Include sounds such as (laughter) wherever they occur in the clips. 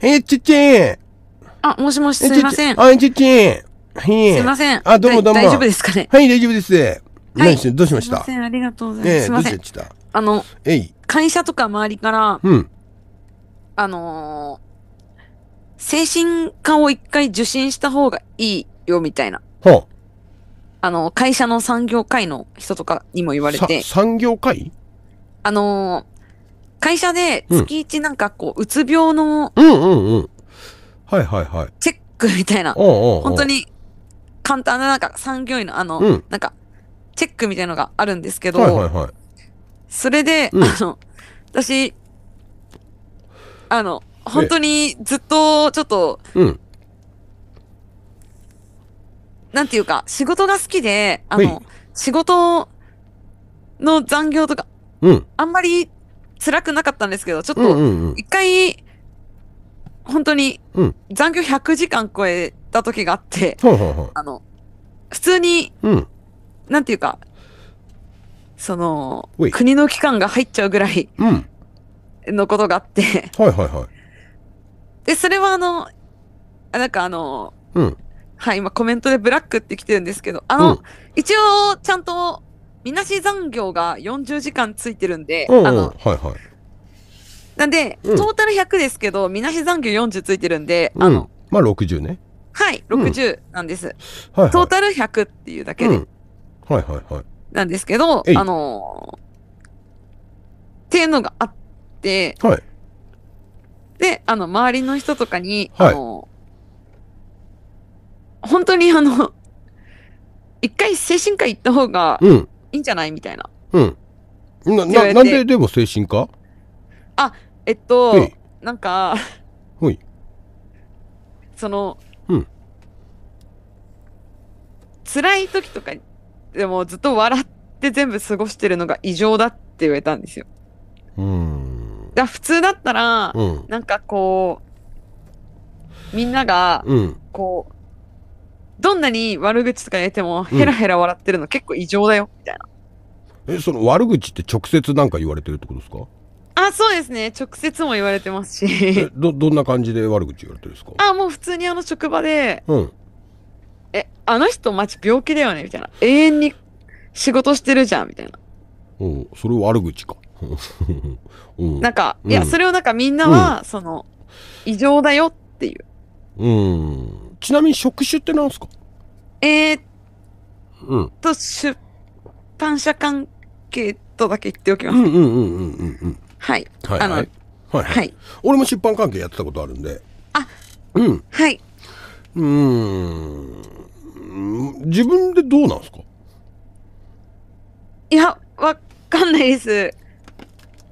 え、ちっちーあ、もしもし、すいません。あ、ちっちー。はい。すいません。あ、どうもどうも。大丈夫ですかね。はい、大丈夫です。何して、どうしましたすいません、ありがとうございます。すいません。あの、会社とか周りから、うん。あの精神科を一回受診した方がいいよみたいなほう。あの、会社の産業界の人とかにも言われて、産業界あの会社で月一なんかこう、うつ病のうんうんうん。はいはいはい。チェックみたいな、おうおうおう本当。に簡単ななんか産業医のあの、うんなんか、チェックみたいなのがあるんですけど、はいはいはい。それで、うんあの、私、あの、本当にずっとちょっとうん。なんていうか、仕事が好きで、あの、仕事の残業とか、うん、あんまり辛くなかったんですけど、ちょっと、一回、本当に、残業100時間超えた時があって、うん、あの、普通に、うん、なんていうか、その、国の機関が入っちゃうぐらい、のことがあって、うん、はいはいはい。で、それはあの、なんかあの、うん、はい、今コメントでブラックって来てるんですけど、あの、うん、一応、ちゃんと、みなし残業が40時間ついてるんで、うんうん、あの、はいはい。なんで、うん、トータル100ですけど、みなし残業40ついてるんで、あの、うん、まあ60ね。はい、60なんです、はい、はい、トータル100っていうだけで。はいはいはい。なんですけど、あのっていうのがあって、はい。で、あの、周りの人とかに、はい、あの本当にあの、一回精神科行った方がいいんじゃないみたいな。うん。な、ななんででも精神科あ、えっとなんか、はい。その、うん辛い時とかでもずっと笑って全部過ごしてるのが異常だって言われたんですよ。うん。だから普通だったら、うん。なんかこう、みんなが、うん。こう、どんなに悪口とか言っても、ヘラヘラ笑ってるの結構異常だよ、みたいな。え、その悪口って直接なんか言われてるってことですかあ、そうですね。直接も言われてますし。ど、どんな感じで悪口言われてるんですかあ、もう普通にあの職場で、うん。え、あの人マジ病気だよね、みたいな。永遠に仕事してるじゃん、みたいな。うん、それ悪口か。(laughs) うん、なんか、いや、それをなんかみんなは、うん、その、異常だよっていう。うん。ちなみに職種って何すかえー、っと、うん、出版社関係とだけ言っておきます。うんうんうんうんうんはい。はい、あの、はい、はい、はい。俺も出版関係やってたことあるんで。あ、うん。はい。うん。自分でどうなんですかいや、わかんないです。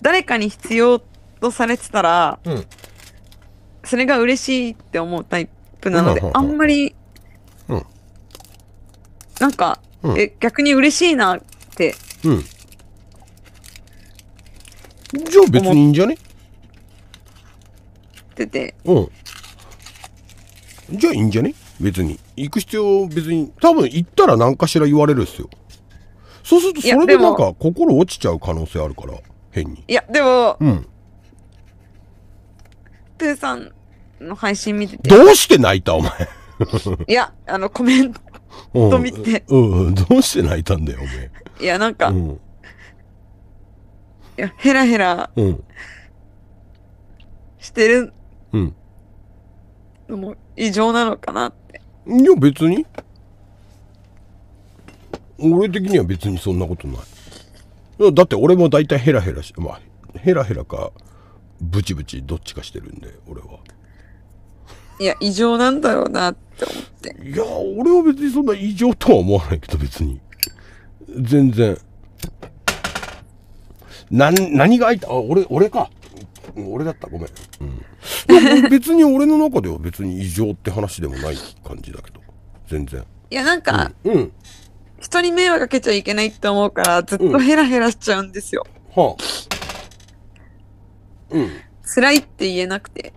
誰かに必要とされてたら、うん、それが嬉しいって思うタイプ。プなので、あんまり、うん、なんか、うん、え、逆に嬉しいなって。うん。じゃあ別にいいんじゃねってて。うん。じゃあいいんじゃね別に。行く必要別に。多分行ったら何かしら言われるっすよ。そうするとそれでなんか心落ちちゃう可能性あるから、変に。いや、でも、うん。プーさんの配信見てて。どうして泣いたお前。(laughs) いや、あの、コメント見て。うん、うん、どうして泣いたんだよ、お前。いや、なんか、うん、いや、ヘラヘラ、うん、してる、うん。のも異常なのかなって。いや、別に。俺的には別にそんなことない。だって俺も大体ヘラヘラし、まあ、ヘラヘラか、ブチブチどっちかしてるんで、俺は。いや、異常なんだろうなって思って。いや、俺は別にそんな異常とは思わないけど、別に。全然。な、何が開いたあ、俺、俺か。俺だった、ごめん。うん、別に俺の中では別に異常って話でもない感じだけど、全然。いや、なんか、うん。うん、人に迷惑かけちゃいけないって思うから、ずっとヘラヘラしちゃうんですよ。うん、はあ。うん。辛いって言えなくて。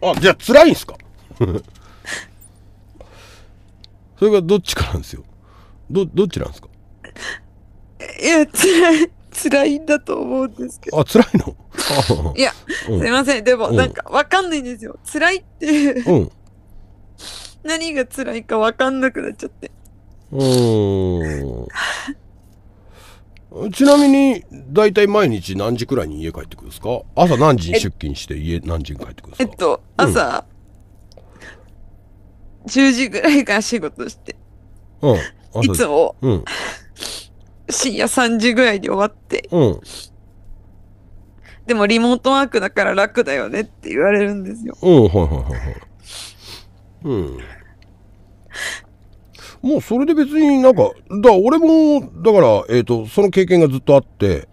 あ、じゃあ辛いんすか (laughs) それがどっちかなんですよどどっちなんですかいや辛い辛いんだと思うんですけどあ辛いの (laughs) いや、うん、すいませんでも、なんかわかんないんですよ辛いっていう、うん、何が辛いかわかんなくなっちゃってうんちなみに大体毎日何時くらいに家帰ってくるんですか朝何時に出勤して家何時に帰ってくるんですかえっと朝、うん10時ぐらいから仕事して、うん、いつも、うん、深夜3時ぐらいに終わって、うん、でもリモートワークだから楽だよねって言われるんですよ。うん、はいはいはいはい。うん。もうそれで別になんか、だ俺も、だから、えっ、ー、と、その経験がずっとあって、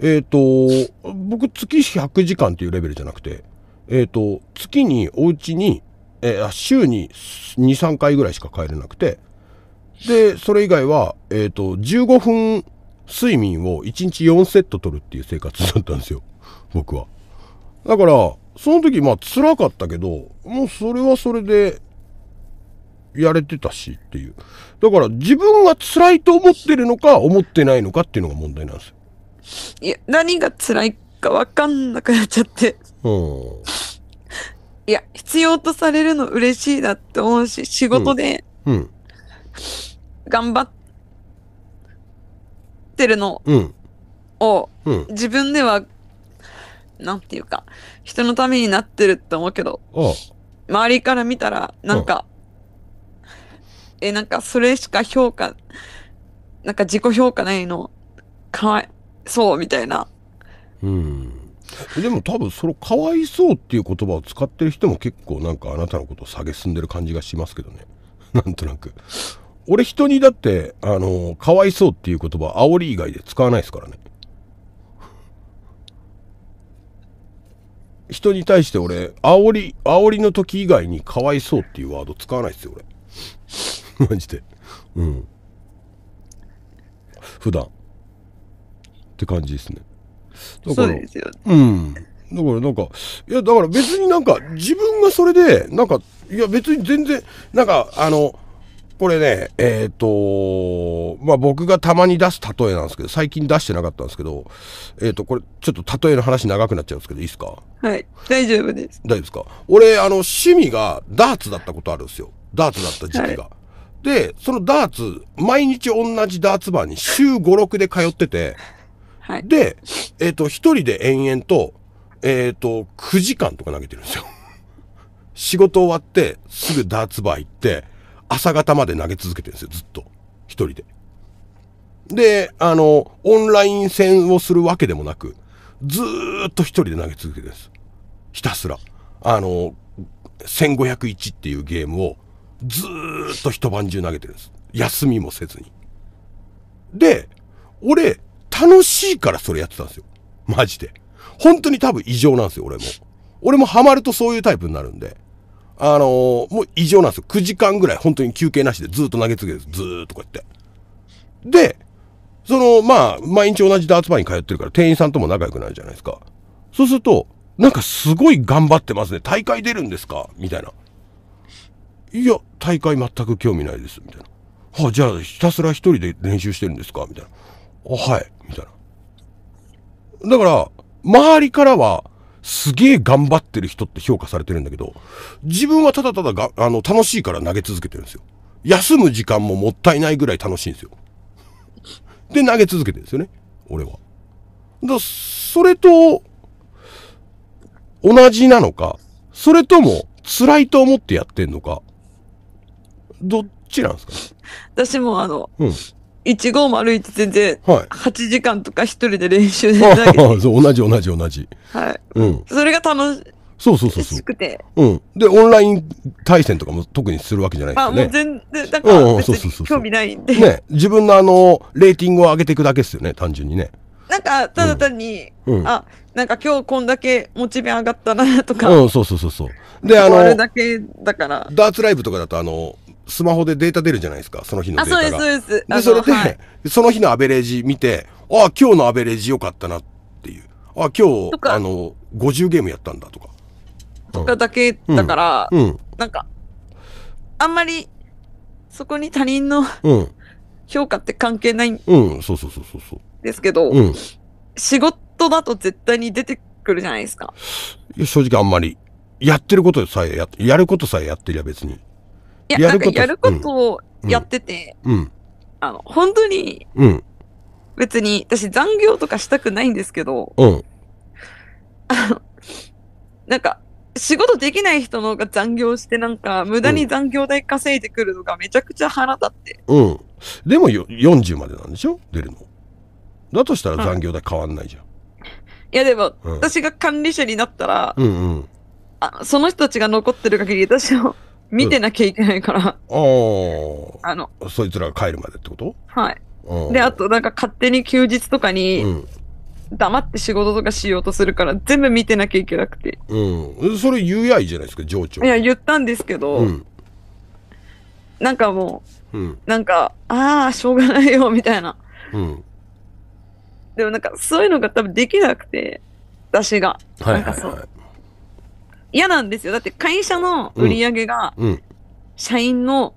えっ、ー、と、僕月100時間っていうレベルじゃなくて、えっ、ー、と、月にお家にえー、週に2、3回ぐらいしか帰れなくて、で、それ以外は、えっ、ー、と、15分睡眠を1日4セット取るっていう生活だったんですよ。(laughs) 僕は。だから、その時、まあ、辛かったけど、もうそれはそれで、やれてたしっていう。だから、自分が辛いと思ってるのか、思ってないのかっていうのが問題なんですよ。いや、何が辛いか分かんなくなっちゃって。うん。いや、必要とされるの嬉しいなって思うし、仕事で、うん。頑張ってるのを、うん、自分では、なんていうか、人のためになってるって思うけど、周りから見たら、なんか、え、なんかそれしか評価、なんか自己評価ないの、かわいそう、みたいな。うん。(laughs) でも多分そのかわいそうっていう言葉を使ってる人も結構なんかあなたのことを下げすんでる感じがしますけどね (laughs) なんとなく俺人にだってあのかわいそうっていう言葉煽り以外で使わないですからね (laughs) 人に対して俺煽り煽りの時以外にかわいそうっていうワード使わないですよ俺マジでうん普段って感じですねだから、ううん。だからなんか、いや、だから別になんか、自分がそれで、なんか、いや別に全然、なんか、あの、これね、えっ、ー、とまあ、僕がたまに出す例えなんですけど、最近出してなかったんですけど、えっ、ー、と、これ、ちょっと例えの話長くなっちゃうんですけど、いいですかはい、大丈夫です。大丈夫ですか俺、あの、趣味がダーツだったことあるんですよ。ダーツだった時期が。はい、で、そのダーツ、毎日同じダーツバーに週5、6で通ってて、で、えっ、ー、と、一人で延々と、えっ、ー、と、9時間とか投げてるんですよ。(laughs) 仕事終わって、すぐダーツバー行って、朝方まで投げ続けてるんですよ、ずっと。一人で。で、あの、オンライン戦をするわけでもなく、ずーっと一人で投げ続けてるんです。ひたすら。あの、1501っていうゲームを、ずーっと一晩中投げてるんです。休みもせずに。で、俺、楽しいからそれやってたんですよ。マジで。本当に多分異常なんですよ、俺も。俺もハマるとそういうタイプになるんで。あのー、もう異常なんですよ。9時間ぐらい本当に休憩なしでずっと投げ続けてです。ずーっとこうやって。で、その、まあ、毎日同じダーツバーに通ってるから店員さんとも仲良くなるじゃないですか。そうすると、なんかすごい頑張ってますね。大会出るんですかみたいな。いや、大会全く興味ないです。みたいな。はあ、じゃあひたすら一人で練習してるんですかみたいな。はい、みたいな。だから、周りからは、すげえ頑張ってる人って評価されてるんだけど、自分はただただが、あの、楽しいから投げ続けてるんですよ。休む時間ももったいないぐらい楽しいんですよ。で、投げ続けてるんですよね。俺は。だそれと、同じなのか、それとも、辛いと思ってやってんのか、どっちなんですか、ね、私もあの、うん、1501全然、8時間とか一人で練習で投げて、は (laughs) そう同じ同じ同じ。はい。うん。それが楽そうそうそうそうし。くて、うん。で、オンライン対戦とかも特にするわけじゃないですあ、もう全然、なんか、ら、興味ないんで、ね、自分のあの、レーティングを上げていくだけですよね、単純にね。なんか、ただ単に、うんあ、なんか今日こんだけモチベ上がったなとか、うん、そうそうそうそう。で、ああの、れだけだから、ダーツライブとかだと、あの、スマホでデータ出るじゃないですか、その日のデータが。あ、そうです、そうです。で、それで、はい、(laughs) その日のアベレージ見て、ああ、今日のアベレージ良かったなっていう。ああ、今日、あの、50ゲームやったんだとか。とかだけだから、うんうん、なんか、あんまり、そこに他人の、うん、(laughs) 評価って関係ない。うん、そうそうそうそうそう。ですけど、うん、仕事だと絶対に出てくるじゃないですか。正直あんまり。やってることさえや、やることさえやってりゃ別に。ややることやることをやってて、うん、あの本当に、うん、別に私残業とかしたくないんですけど、うん、あのなんか仕事できない人の方が残業してなんか無駄に残業代稼いでくるのがめちゃくちゃ腹立って、うん、でもよ40までなんでしょ出るのだとしたら残業代変わんないじゃん、いやでも、私が管理者になったら、うんうん、あその人たちが残ってる限り私の見てなきゃいけないから。ああ。あの、そいつらが帰るまでってことはい。で、あとなんか勝手に休日とかに、黙って仕事とかしようとするから、全部見てなきゃいけなくて。うん。それ言うやいじゃないですか、情緒。いや、言ったんですけど、うん、なんかもう、うん、なんか、ああ、しょうがないよ、みたいな。うん。でもなんか、そういうのが多分できなくて、私が。はいはいはい。嫌なんですよ。だって会社の売り上げが、社員の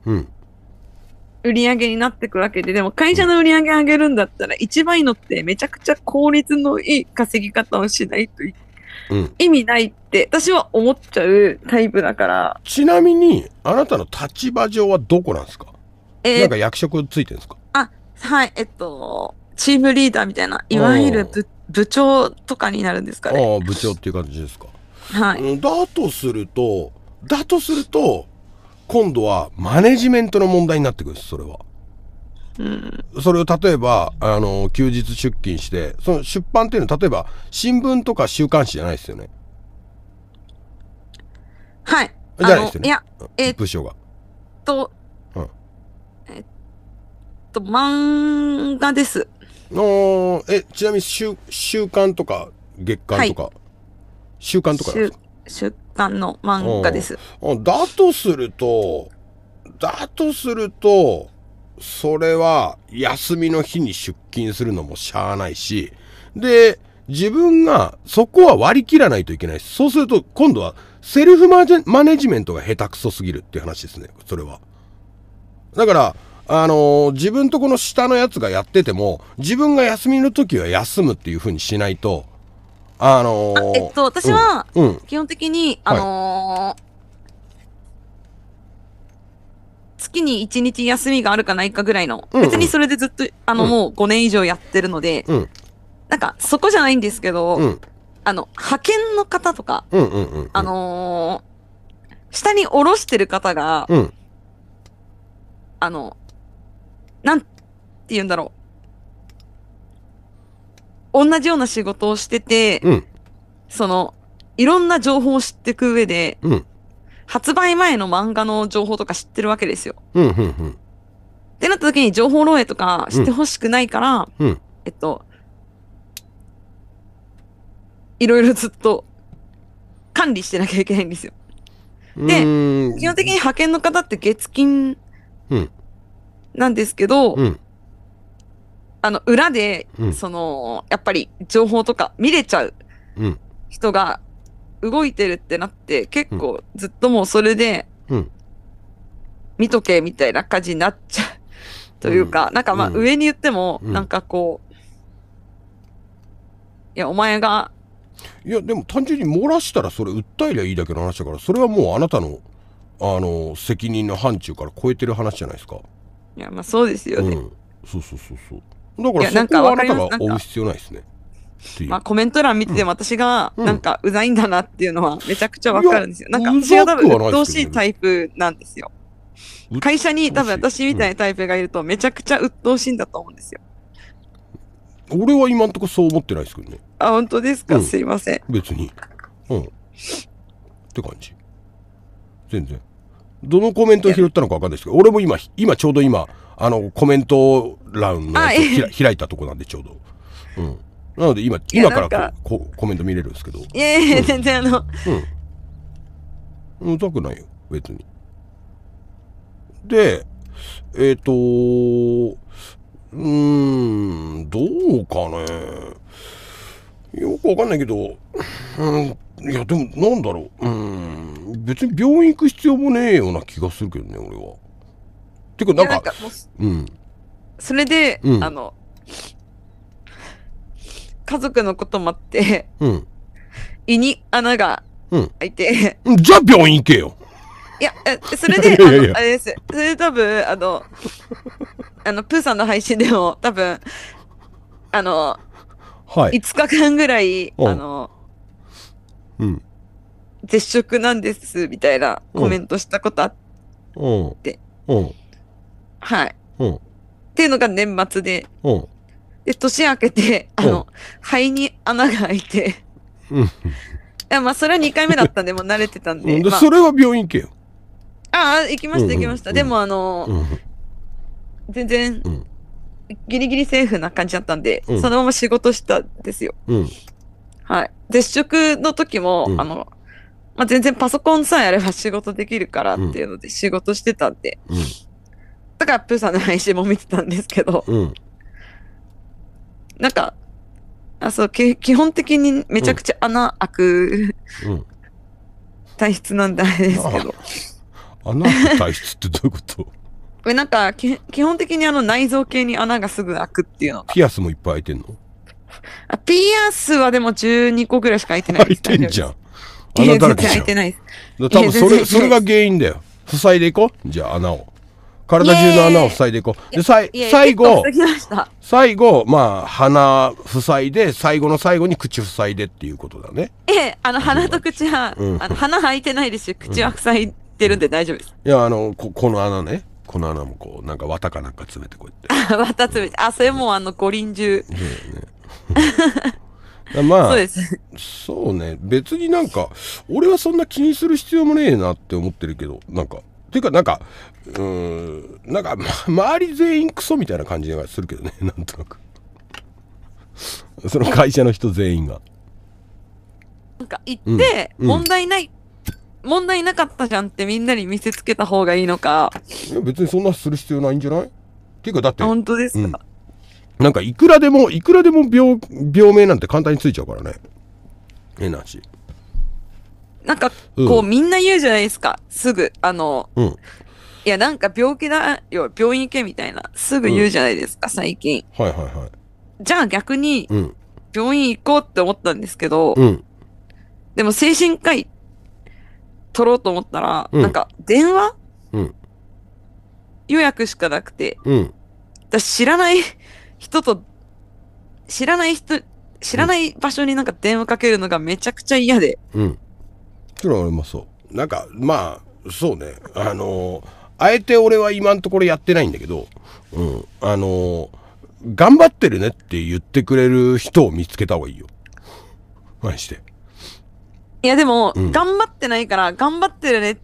売り上げになってくるわけで、でも会社の売り上げ上げるんだったら、一番いいのってめちゃくちゃ効率のいい稼ぎ方をしないと意味ないって、私は思っちゃうタイプだから。ちなみに、あなたの立場上はどこなんですかえー、なんか役職ついてるんですかあ、はい、えっと、チームリーダーみたいな、いわゆる部部長とかになるんですかね。ああ、部長っていう感じですか。はい。だとすると、だとすると、今度はマネジメントの問題になってくるんです、それは。うん、それを例えば、あの、休日出勤して、その出版っていうのは、例えば、新聞とか週刊誌じゃないですよね。はい。じゃないですよね。いや、えー、部署が。と、うん、えっと、漫画です。のえ、ちなみに週、週刊とか、月刊とか、はい、週刊とか週週刊の漫画です、うん、だとするとだとするとそれは休みの日に出勤するのもしゃあないしで自分がそこは割り切らないといけないそうすると今度はセルフマネジメントが下手くそすぎるっていう話ですねそれはだからあのー、自分とこの下のやつがやってても自分が休みの時は休むっていうふうにしないとあのー、えっと、私は、基本的に、あのー、月に1日休みがあるかないかぐらいの、うんうん、別にそれでずっと、あの、もう5年以上やってるので、うん、なんか、そこじゃないんですけど、うん、あの、派遣の方とか、うんうんうんうん、あのー、下に下ろしてる方が、あの、なんて言うんだろう。同じような仕事をしてて、うん、その、いろんな情報を知っていく上で、うん、発売前の漫画の情報とか知ってるわけですよ。うんうんうん、ってなった時に情報漏洩とかしてほしくないから、うん、えっと、いろいろずっと管理してなきゃいけないんですよ。で、基本的に派遣の方って月金なんですけど、うん、あの、裏で、うん、その、やっぱり情報とか見れちゃう人が動いてるってなって、結構ずっともうそれで、見とけみたいな感じになっちゃう。というか、なんかまあ上に言っても、なんかこう、いや、お前が。いや、でも単純に漏らしたらそれ訴えりゃいいだけの話だから、それはもうあなたの、あの、責任の範疇から超えてる話じゃないですか。いや、まあそうですよね。うん、そうそうそうそう。だからそこはあなたが追う必要ないですね。まあ、コメント欄見てても私がなんかうざいんだなっていうのはめちゃくちゃわかるんですよ。なんか私は多分鬱陶しいタイプなんですよ。会社に多分私みたいなタイプがいるとめちゃくちゃ鬱陶しいんだと思うんですよ。俺は今んとこそう思ってないですけどね。あ、本当ですか、うん、すいません。別に。うん。って感じ。全然。どのコメントを拾ったのかわかんないですけど、俺も今、今ちょうど今、あの、コメントをランの開いたとこなんでちょうど。うんなので今今からこコメント見れるんですけど。いやいや、うん、全然あの。うん。うざくないよ別に。でえっ、ー、とーうんどうかねよくわかんないけど、うん、いやでもなんだろううん別に病院行く必要もねえような気がするけどね俺は。てかなんかうん。それで、うん、あの、家族のこともあって、うん、胃に穴が開いて、うん、じゃあ病院行けよいや、それで、(laughs) あの、あれです。それで多分、あの、あの、プーさんの配信でも、多分、あの、はい、5日間ぐらい、あの、うん。絶食なんです、みたいなコメントしたことあって。うん。はい。うん。っていうのが年末で。で、年明けて、あの、肺に穴が開いて。うん。いや、まあ、それは2回目だったんで、もう慣れてたんで。でまあ、それは病院行けよ。ああ、行きました、行きました。でも、あの全然、ギリギリセーフな感じだったんで、そのまま仕事したんですよ。はい。絶食の時も、あの、まあ、全然パソコンさえあれば仕事できるからっていうので仕事してたんで、だかプーさんの配信も見てたんですけど、うん、なんか、あそう基本的にめちゃくちゃ穴開く、うん、体質なんであれですけど。穴開く体質ってどういうことこれ (laughs) なんか基本的にあの内臓系に穴がすぐ開くっていうのピアスもいっぱい開いてんのあピアスはでも12個ぐらいしか開いてないです。開いてんじゃん。穴だらけじゃん。開いてないです。多分それそれが原因だよ。塞いでいこう。じゃあ穴を。体中の穴を塞いでいこうでさい最後最後まあ鼻塞いで最後の最後に口塞いでっていうことだねええあの鼻と口は、うん、あの鼻開いてないですし口は塞いでるんで大丈夫です、うん、いやあのここの穴ねこの穴もこうなんか綿かなんか詰めてこうやって (laughs) 綿詰めてあそれもあの五輪中ねまあ、(laughs) そうです。そうね。別になんか、俺はそんな気にする必要もねえなって思ってるけど、なんか、ていうかなんか、うんなんか、ま、周り全員クソみたいな感じがするけどね (laughs) なんとなくその会社の人全員がなんか行って、問題ない、うん、問題なかったじゃんってみんなに見せつけた方がいいのかいや別にそんなする必要ないんじゃないっていうかだって本当ですか、うん、なんかいくらでもいくらでも病病名なんて簡単についちゃうからね変な話なんかこう、みんな言うじゃないですかすぐあの、うんいや、なんか病気だよ、病院行けみたいな、すぐ言うじゃないですか、うん、最近。はいはいはい。じゃあ逆に、うん、病院行こうって思ったんですけど、うん、でも精神科医取ろうと思ったら、なんか電話、予約しかなくて、私知らない (laughs) 人と、知らない人、知らない場所になんか電話かけるのがめちゃくちゃ嫌で。うん。それは俺もそう。なんか、まあ、そうね、あのーあえて俺は今のところやってないんだけど、うん、あのー、頑張ってるねって言ってくれる人を見つけた方がいいよ。マジで。いやでも、うん、頑張ってないから、頑張ってるねって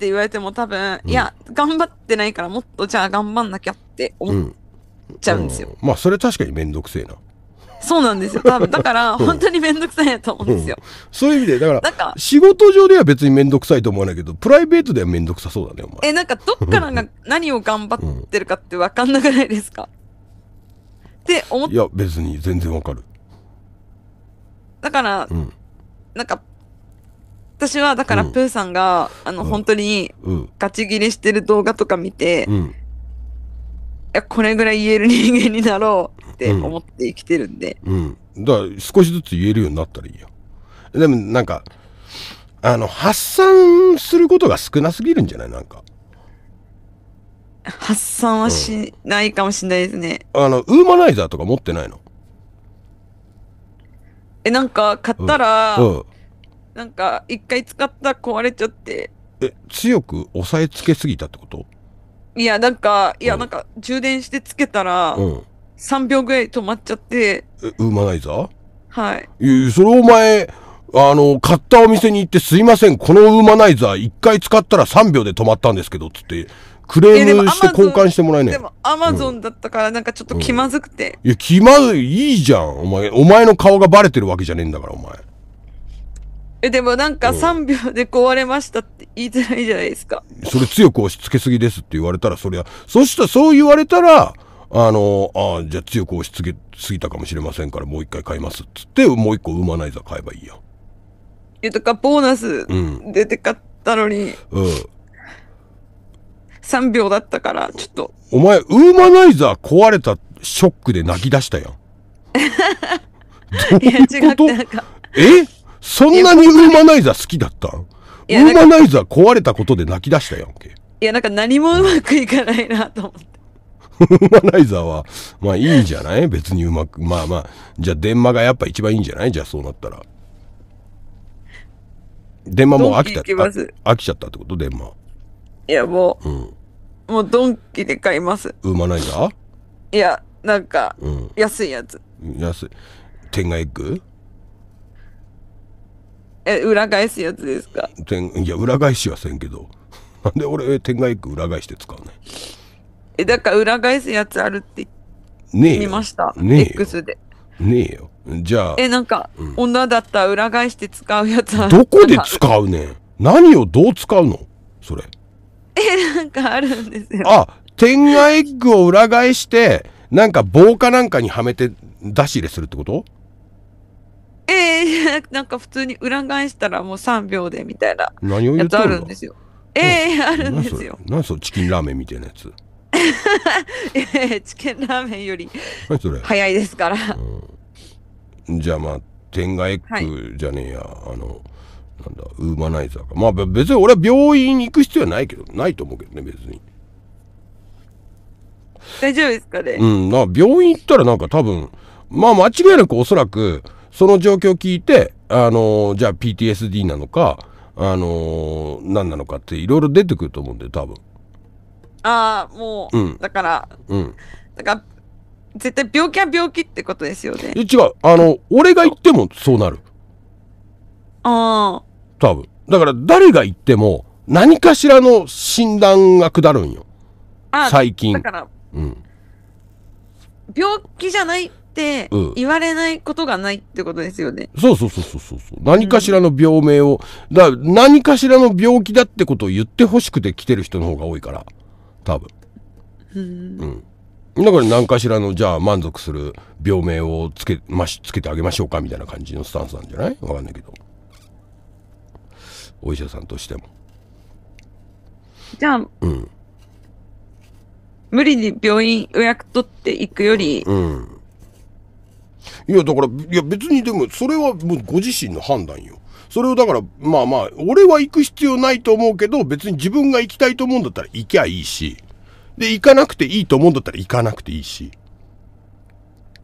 言われても多分、うん、いや、頑張ってないからもっとじゃあ頑張んなきゃって思っちゃうんですよ。うん、まあそれ確かにめんどくせえな。そうなんですよ。多分だから、本当に面倒くさいと思うんですよ。うん、そういう意味で、だから、か仕事上では別に面倒くさいと思わないけど、プライベートでは面倒くさそうだね、お前。え、なんかどっからが (laughs) 何を頑張ってるかって分かんなくないですか、うん、って思っいや、別に全然分かる。だから、うん、なんか、私はだから、プーさんが、あの、本当にガチギレしてる動画とか見て、いやこれぐらい言える人間になろう。って思って生きてるんで。うん。うん、だから少しずつ言えるようになったらいいよ。でもなんか、あの、発散することが少なすぎるんじゃないなんか。発散はしないかもしれないですね。あの、ウーマナイザーとか持ってないのえ、なんか買ったら、うんうん、なんか一回使ったら壊れちゃって。え、強く押さえつけすぎたってこといや、なんか、いや、なんか充電してつけたら、うん3秒ぐらい止まっちゃって。え、マナイザーはい。いや、それお前、あの、買ったお店に行ってすいません、このウーマナイザー1回使ったら3秒で止まったんですけど、つって、クレームして交換してもらえない。でも、アマゾンだったからなんかちょっと気まずくて。うん、いや、気まずい、いいじゃん。お前、お前の顔がバレてるわけじゃねえんだから、お前。え、でもなんか3秒で壊れましたって言いづらいじゃないですか。うん、それ強く押し付けすぎですって言われたら、そりゃ、そしたら、そう言われたら、あの、ああ、じゃあ強く押しつけすぎたかもしれませんから、もう一回買いますつって、もう一個ウーマナイザー買えばいいや。え、とか、ボーナス出て買ったのに、うん。うん、3秒だったから、ちょっと。お前、ウーマナイザー壊れたショックで泣き出したやん。どういうことえそんなにウーマナイザー好きだったウーマナイザー壊れたことで泣き出したやんけ。いや、なんか何もうまくいかないなと思って。ウマナイザーは、まあいいじゃない別にうまく。まあまあ、じゃあ電話がやっぱ一番いいんじゃないじゃあそうなったら。電話もう飽きた飽きちゃったってこと電話。いやもう、うん、もうドンキで買います。ウマナイザーいや、なんか、安いやつ。安い。天外エッグえ、裏返すやつですかいや、裏返しはせんけど。なんで俺、天外エッグ裏返して使うね。え、だから裏返すやつあるってねえ見ました。ねえよ X で。ねえよ。じゃあ、え、なんか、うん女だったら裏返して使うやつあるどこで使うねん。何をどう使うのそれ。え、なんかあるんですよ。あ、天外エッグを裏返して、なんか防火なんかにはめて出し入れするってことえー、なんか普通に裏返したらもう3秒でみたいな何を言やっつあるんですよ。えー、あるんですそれよ。何それチキンラーメンみたいなやつ。(laughs) チキンラーメンより早いですから、うん、じゃあまあ天外エッグじゃねえや、はい、あのなんだウーマナイザーかまあ別に俺は病院に行く必要はないけどないと思うけどね別に大丈夫ですかねうんな病院行ったらなんか多分まあ間違いなくおそらくその状況を聞いてあのー、じゃあ PTSD なのかあのー、何なのかっていろいろ出てくると思うんで多分。ああ、もう、うん、だから、うん。だから、絶対病気は病気ってことですよね。違う。あの、俺が言ってもそうなる。ああ。多分。だから誰が言っても何かしらの診断が下るんよ。ああ、最近。だから、うん。病気じゃないって言われないことがないってことですよね。うん、そうそうそうそうそう。何かしらの病名を、だ何かしらの病気だってことを言ってほしくて来てる人の方が多いから。多分うんだから何かしらのじゃあ満足する病名をつけ,、まし、つけてあげましょうかみたいな感じのスタンスなんじゃないわかんないけどお医者さんとしてもじゃあ、うん、無理に病院予約取っていくより、うん、いやだからいや別にでもそれはもうご自身の判断よそれをだから、まあまあ、俺は行く必要ないと思うけど、別に自分が行きたいと思うんだったら行きゃいいし、で、行かなくていいと思うんだったら行かなくていいし、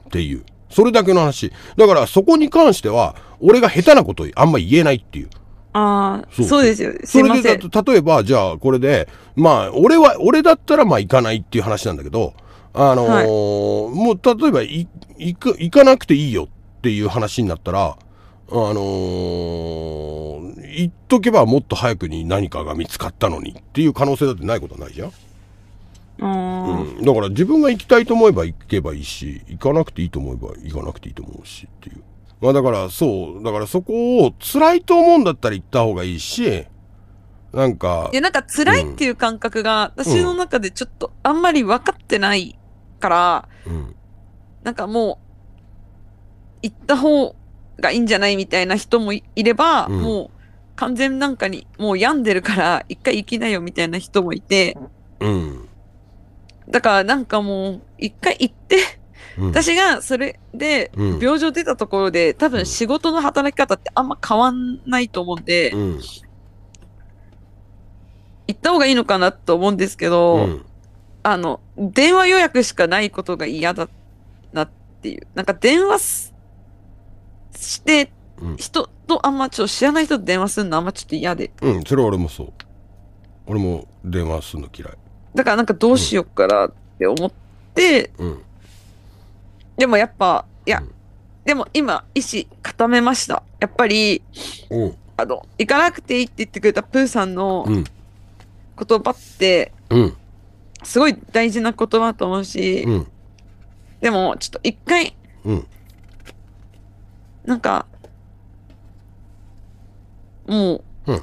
っていう。それだけの話。だからそこに関しては、俺が下手なことあんま言えないっていう。ああ、そうですよ。すいません。それでだと、例えば、じゃあこれで、まあ、俺は、俺だったらまあ行かないっていう話なんだけど、あのーはい、もう例えば、行かなくていいよっていう話になったら、あのー、言っとけばもっと早くに何かが見つかったのにっていう可能性だってないことはないじゃん。うん、だから自分が行きたいと思えば行けばいいし行かなくていいと思えば行かなくていいと思うしっていうまあだからそうだからそこを辛いと思うんだったら行った方がいいしなんかいやなんか辛いっていう感覚が、私の中でちょっとあんまり分かってないから、うん、なんかもう行った方がいいんじゃないみたいな人もいれば、うん、もう完全なんかにもう病んでるから (laughs) 一回行きなよみたいな人もいて、うん、だからなんかもう一回行って私がそれで病状出たところで、多分仕事の働き方ってあんま変わんないと思うんで、行った方がいいのかなと思うんですけど、あの電話予約しかないことが嫌だなっていうなんか電話して、人とあんまちょっと知らない人と電話するのあんまちょっと嫌でうんそれは俺もそう俺も電話するの嫌いだからなんかどうしようかなって思って、うん、でもやっぱいや、うん、でも今意思固めましたやっぱりあの行かなくていいって言ってくれたプーさんの言葉って、すごい大事な言葉と思うし、でもちょっと一回、うん。なんか、もう、うん、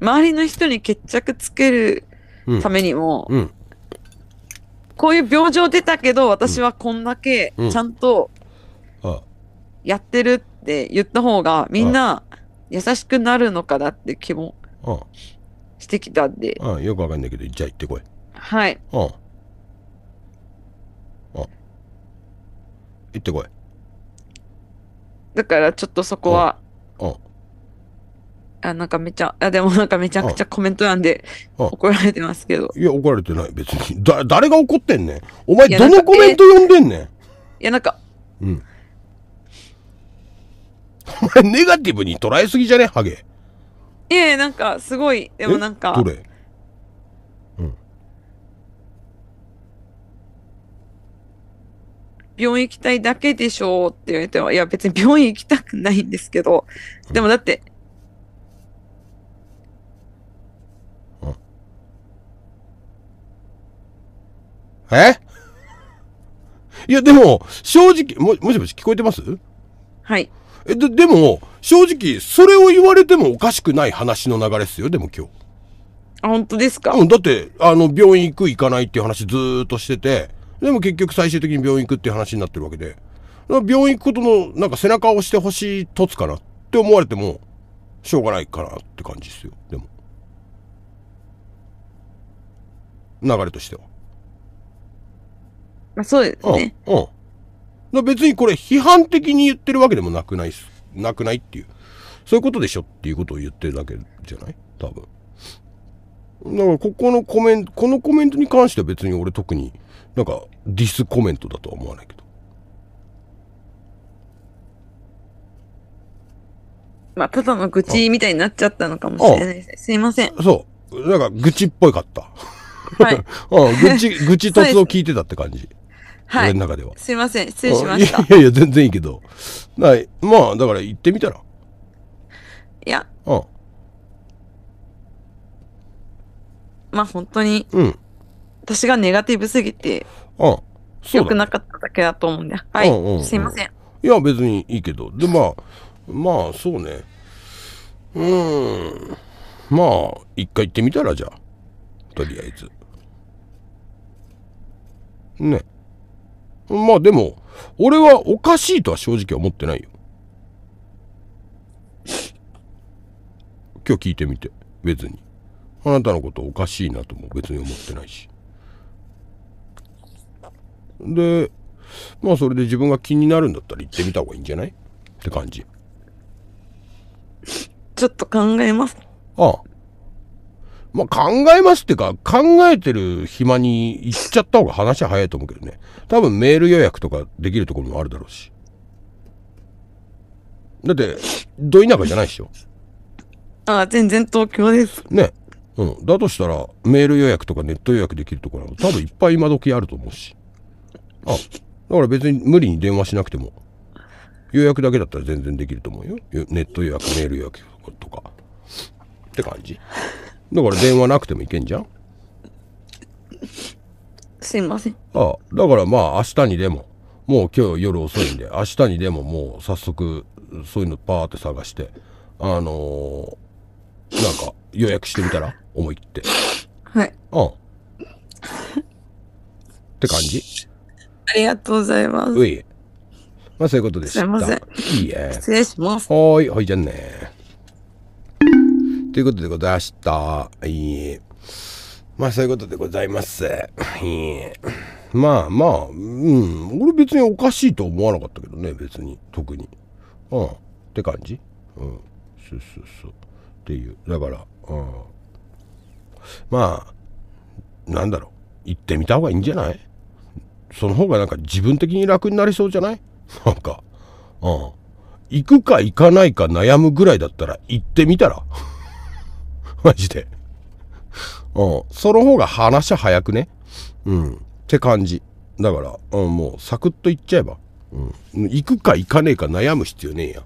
周りの人に決着つけるためにも、うん、こういう病状出たけど、私はこんだけちゃんとやってるって言った方が、みんな優しくなるのかなって気もしてきたんで。ああよくわかんないけど、じゃあ行ってこい。はい。ああ行ってこい。だからちょっとそこは、あなんかめちゃ、あでもなんかめちゃくちゃコメントなんで怒られてますけど。いや、怒られてない、別に。だ、誰が怒ってんねん。お前、どのコメント読んでんねん。いや、なんか、うん。お前、ネガティブに捉えすぎじゃねハゲ。いやいや、なんか、すごい、でもなんか、どれ病院行きたいだけでしょうって言われても、いや別に病院行きたくないんですけど、でもだって、うんえいやでも、正直、も、もしもし聞こえてますはい。え、で、でも、正直、それを言われてもおかしくない話の流れですよ、でも今日。あ、本当ですかうん、だって、あの、病院行く行かないっていう話ずーっとしてて、でも結局最終的に病院行くっていう話になってるわけで、病院行くことのなんか背中を押してほしいとつかなって思われても、しょうがないかなって感じですよ、でも。流れとしては。まあそうですね。うん。うん、別にこれ批判的に言ってるわけでもなくないっす。なくないっていう。そういうことでしょっていうことを言ってるだけじゃない多分。だからここのコメント、このコメントに関しては別に俺特になんかディスコメントだとは思わないけどまあただの愚痴みたいになっちゃったのかもしれないですすいませんそうなんか愚痴っぽいかったはい、(laughs) うん、愚痴 (laughs) 愚痴突を聞いてたって感じはい。俺の中では。すいません。失礼しました。いやいや、全然いいけど。ない。まあ、だから行ってみたら。いや。うん。まあ、本当に。うん。私がネガティブすぎて、あ良くなかっただけだと思うんで。はい。うんうんうん、すいません。いや、別にいいけど。で、まあ、まあ、そうね。うん。まあ、一回行ってみたら、じゃあ。とりあえず。ね。まあ、でも、俺はおかしいとは正直思ってないよ。今日聞いてみて、別に。あなたのことおかしいなとも別に思ってないし。で、まあそれで自分が気になるんだったら行ってみた方がいいんじゃないって感じ。ちょっと考えます。ああ。まあ、考えますってか、考えてる暇に行っちゃった方が話早いと思うけどね。多分メール予約とかできるところもあるだろうし。だって、ど田舎じゃないでしょ。ああ、全然東京です。ね。うん。だとしたら、メール予約とかネット予約できるところ多分いっぱい今時あると思うし。あだから別に無理に電話しなくても予約だけだったら全然できると思うよネット予約メール予約とかって感じだから電話なくてもいけんじゃんすいませんああだからまあ明日にでももう今日夜遅いんで明日にでももう早速そういうのパーって探してあのー、なんか予約してみたら思い切ってはいうんって感じありがとうございます。うい。まあそういうことでした。すみません。いいえ。失礼します。はい、はいじゃね。ということでございました。いい。まあそういうことでございます。いい。まあまあ、うん。俺別におかしいと思わなかったけどね、別に。特に。うん。って感じうん。そうそうそう。っていう。だから、うん。まあ、なんだろう。行ってみた方がいいんじゃないその方がなんか自分的に楽になりそうじゃない (laughs) なんか、うん。行くか行かないか悩むぐらいだったら行ってみたら (laughs) マジで。うん。その方が話早くね。うん。って感じ。だから、うん、もうサクッと行っちゃえば。うん。行くか行かねえか悩む必要ねえや。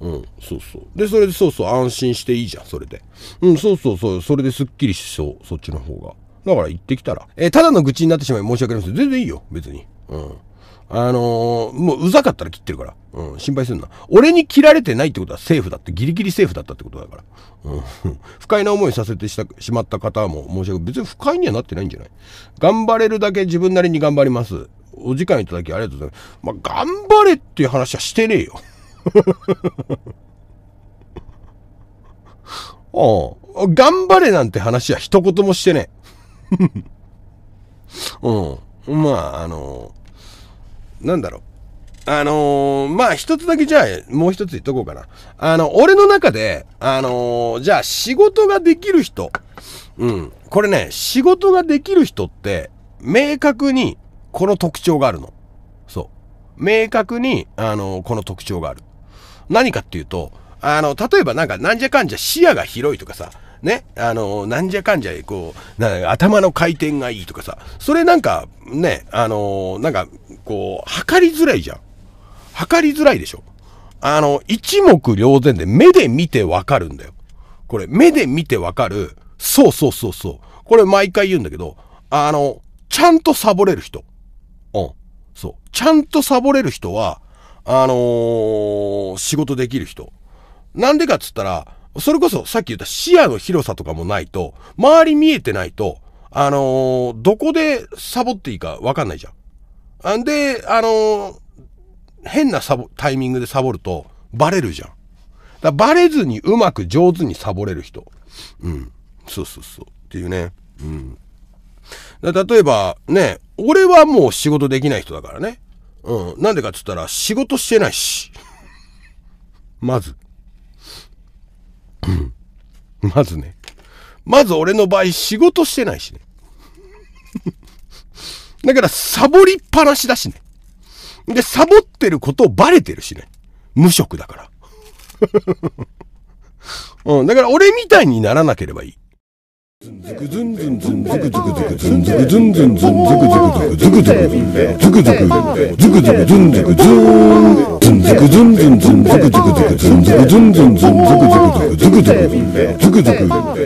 うん、そうそう。で、それでそうそう、安心していいじゃん、それで。うん、そうそうそう、それですっきりしそう、そっちの方が。だから行ってきたら。えー、ただの愚痴になってしまい申し訳ありません。全然いいよ、別に。うん。あのー、もううざかったら切ってるから。うん、心配するな。俺に切られてないってことはセーフだって、ギリギリセーフだったってことだから。うん。(laughs) 不快な思いさせてしたしまった方も申し訳別に不快にはなってないんじゃない頑張れるだけ自分なりに頑張ります。お時間いただきありがとうございます。まあ、頑張れっていう話はしてねえよ。(laughs) ああ。頑張れなんて話は一言もしてねえ。(laughs) うん。まあ、あのー、なんだろう。あのー、まあ一つだけじゃあ、もう一つ言っとこうかな。あの、俺の中で、あのー、じゃあ仕事ができる人。うん。これね、仕事ができる人って、明確にこの特徴があるの。そう。明確に、あのー、この特徴がある。何かっていうと、あの、例えばなんかなんじゃかんじゃ視野が広いとかさ、ね、あの、なんじゃかんじゃ、こう、頭の回転がいいとかさ、それなんか、ね、あの、なんか、こう、測りづらいじゃん。測りづらいでしょ。あの、一目瞭然で目で見てわかるんだよ。これ、目で見てわかる。そうそうそうそう。これ毎回言うんだけど、あの、ちゃんとサボれる人。うん。そう。ちゃんとサボれる人は、あのー、仕事できる人。なんでかっつったら、それこそさっき言った視野の広さとかもないと、周り見えてないと、あのー、どこでサボっていいかわかんないじゃん。んで、あのー、変なサボ、タイミングでサボると、バレるじゃん。だバレずにうまく上手にサボれる人。うん。そうそうそう。っていうね。うん。例えば、ね、俺はもう仕事できない人だからね。うん。なんでかっつったら、仕事してないし。まず。うん。まずね。まず俺の場合仕事してないしね。(laughs) だからサボりっぱなしだしね。で、サボってることをバレてるしね。無職だから。(laughs) うん、だから俺みたいにならなければいい。んズンズんズンズンズんズクズクズんズクズンズんズンズクズんズクズクズんズクズクズんズクズンズんズクズンズんズンズクズんズンズクズんズンズンズんズクズクズんズクズクズんズンズクズんズ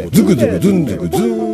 ンズクズん